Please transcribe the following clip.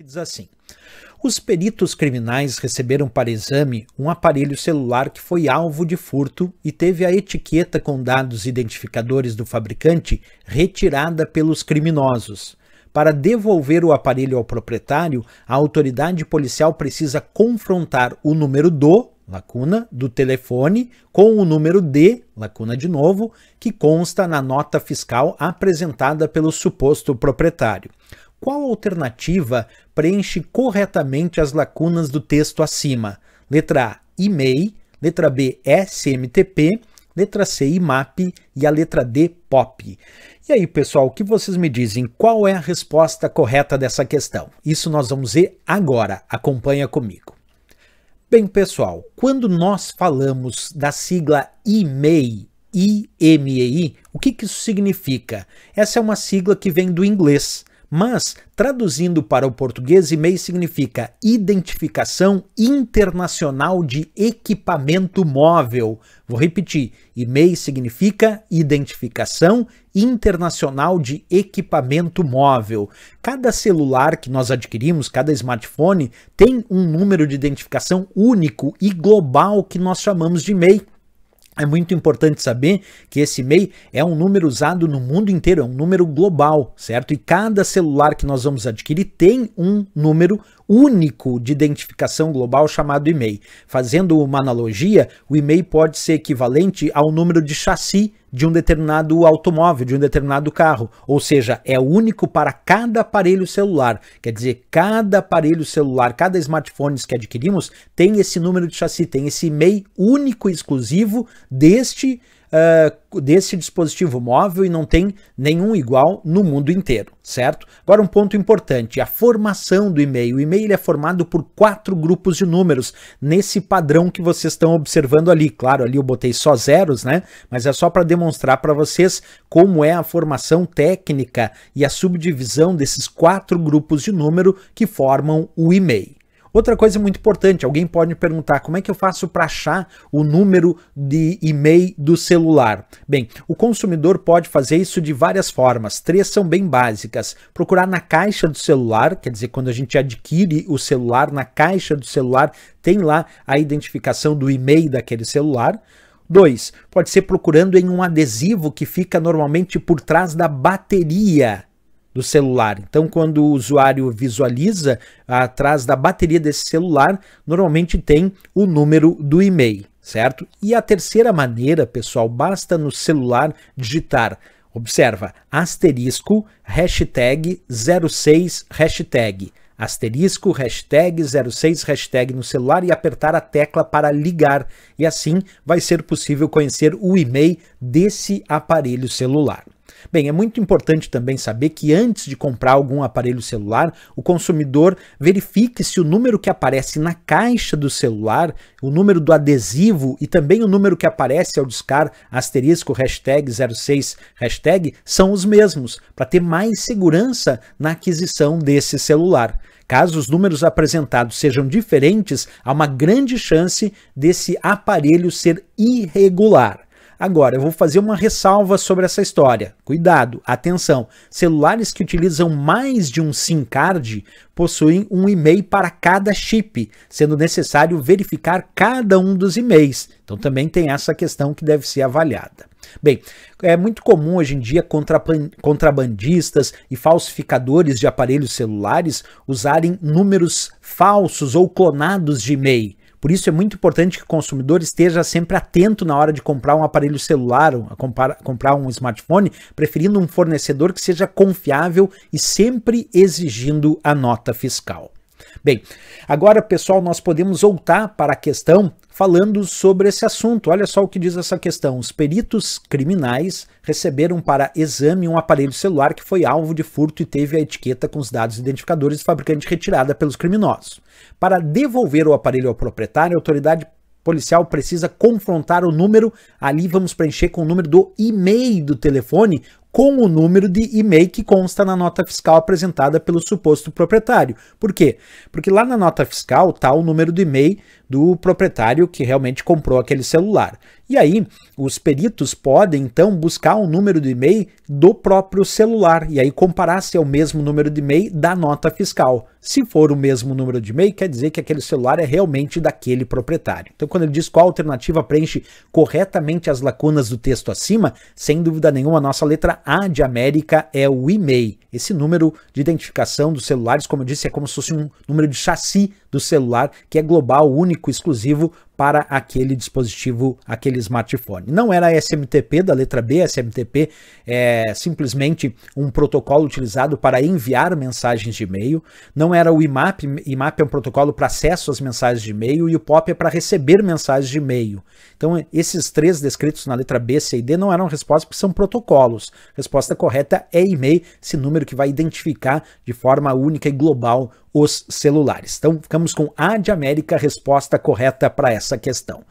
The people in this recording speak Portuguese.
que diz assim: Os peritos criminais receberam para exame um aparelho celular que foi alvo de furto e teve a etiqueta com dados identificadores do fabricante retirada pelos criminosos. Para devolver o aparelho ao proprietário, a autoridade policial precisa confrontar o número do lacuna do telefone com o número de lacuna de novo que consta na nota fiscal apresentada pelo suposto proprietário. Qual alternativa preenche corretamente as lacunas do texto acima? Letra A, e-mail, letra B, SMTP, letra C, IMAP e a letra D, POP. E aí, pessoal, o que vocês me dizem? Qual é a resposta correta dessa questão? Isso nós vamos ver agora. Acompanha comigo. Bem, pessoal, quando nós falamos da sigla IMEI, IMEI, o que, que isso significa? Essa é uma sigla que vem do inglês mas traduzindo para o português, e-mail significa Identificação Internacional de Equipamento Móvel. Vou repetir: e-mail significa Identificação Internacional de Equipamento Móvel. Cada celular que nós adquirimos, cada smartphone, tem um número de identificação único e global que nós chamamos de e-mail. É muito importante saber que esse MEI é um número usado no mundo inteiro, é um número global, certo? E cada celular que nós vamos adquirir tem um número único de identificação global chamado e-mail. Fazendo uma analogia, o e-mail pode ser equivalente ao número de chassi de um determinado automóvel, de um determinado carro, ou seja, é único para cada aparelho celular. Quer dizer, cada aparelho celular, cada smartphone que adquirimos tem esse número de chassi, tem esse MEI único e exclusivo deste uh, desse dispositivo móvel e não tem nenhum igual no mundo inteiro, certo? Agora um ponto importante, a formação do e-mail. O e-mail é formado por quatro grupos de números, nesse padrão que vocês estão observando ali. Claro, ali eu botei só zeros, né? Mas é só para demonstrar para vocês como é a formação técnica e a subdivisão desses quatro grupos de número que formam o e-mail. Outra coisa muito importante, alguém pode me perguntar como é que eu faço para achar o número de e-mail do celular? Bem, o consumidor pode fazer isso de várias formas, três são bem básicas. Procurar na caixa do celular, quer dizer, quando a gente adquire o celular, na caixa do celular tem lá a identificação do e-mail daquele celular. Dois, Pode ser procurando em um adesivo que fica normalmente por trás da bateria do celular. Então, quando o usuário visualiza atrás da bateria desse celular, normalmente tem o número do e-mail, certo? E a terceira maneira, pessoal, basta no celular digitar Observa, asterisco, hashtag 06, hashtag, asterisco, hashtag 06, hashtag no celular e apertar a tecla para ligar. E assim vai ser possível conhecer o e-mail desse aparelho celular. Bem, é muito importante também saber que antes de comprar algum aparelho celular, o consumidor verifique se o número que aparece na caixa do celular, o número do adesivo e também o número que aparece ao discar asterisco hashtag 06 hashtag são os mesmos, para ter mais segurança na aquisição desse celular. Caso os números apresentados sejam diferentes, há uma grande chance desse aparelho ser irregular. Agora, eu vou fazer uma ressalva sobre essa história. Cuidado, atenção. Celulares que utilizam mais de um SIM card possuem um e-mail para cada chip, sendo necessário verificar cada um dos e-mails. Então também tem essa questão que deve ser avaliada. Bem, é muito comum hoje em dia contrabandistas e falsificadores de aparelhos celulares usarem números falsos ou clonados de e-mail. Por isso é muito importante que o consumidor esteja sempre atento na hora de comprar um aparelho celular, comprar, comprar um smartphone, preferindo um fornecedor que seja confiável e sempre exigindo a nota fiscal. Bem, agora, pessoal, nós podemos voltar para a questão falando sobre esse assunto. Olha só o que diz essa questão. Os peritos criminais receberam para exame um aparelho celular que foi alvo de furto e teve a etiqueta com os dados identificadores do fabricante retirada pelos criminosos. Para devolver o aparelho ao proprietário, a autoridade policial precisa confrontar o número. Ali vamos preencher com o número do e-mail do telefone com o número de e-mail que consta na nota fiscal apresentada pelo suposto proprietário. Por quê? Porque lá na nota fiscal está o número de e-mail do proprietário que realmente comprou aquele celular. E aí, os peritos podem então buscar o um número de e-mail do próprio celular e aí comparar se é o mesmo número de e-mail da nota fiscal. Se for o mesmo número de e-mail, quer dizer que aquele celular é realmente daquele proprietário. Então, quando ele diz qual alternativa preenche corretamente as lacunas do texto acima, sem dúvida nenhuma, a nossa letra a de América é o IMEI. Esse número de identificação dos celulares, como eu disse, é como se fosse um número de chassi do celular, que é global, único, exclusivo para aquele dispositivo, aquele smartphone. Não era SMTP da letra B, SMTP é simplesmente um protocolo utilizado para enviar mensagens de e-mail, não era o IMAP, IMAP é um protocolo para acesso às mensagens de e-mail e o POP é para receber mensagens de e-mail. Então, esses três descritos na letra B, C e D não eram respostas porque são protocolos. Resposta correta é e-mail, esse número que vai identificar de forma única e global os celulares. Então, ficamos com A de América, resposta correta para essa questão.